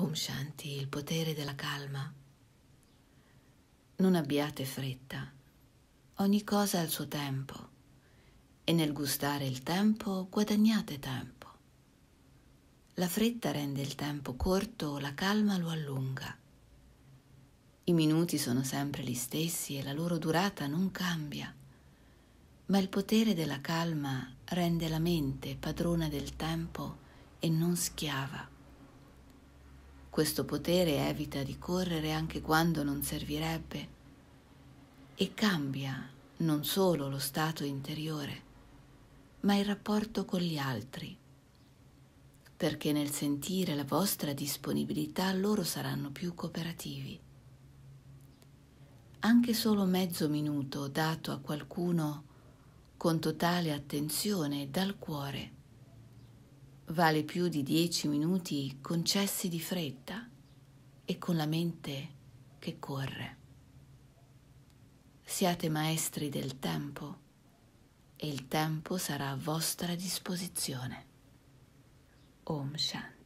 Om Shanti, il potere della calma. Non abbiate fretta, ogni cosa ha il suo tempo e nel gustare il tempo guadagnate tempo. La fretta rende il tempo corto, la calma lo allunga. I minuti sono sempre gli stessi e la loro durata non cambia, ma il potere della calma rende la mente padrona del tempo e non schiava. Questo potere evita di correre anche quando non servirebbe e cambia non solo lo stato interiore, ma il rapporto con gli altri, perché nel sentire la vostra disponibilità loro saranno più cooperativi. Anche solo mezzo minuto dato a qualcuno con totale attenzione dal cuore vale più di dieci minuti concessi di fretta e con la mente che corre. Siate maestri del tempo e il tempo sarà a vostra disposizione. Om Shanti.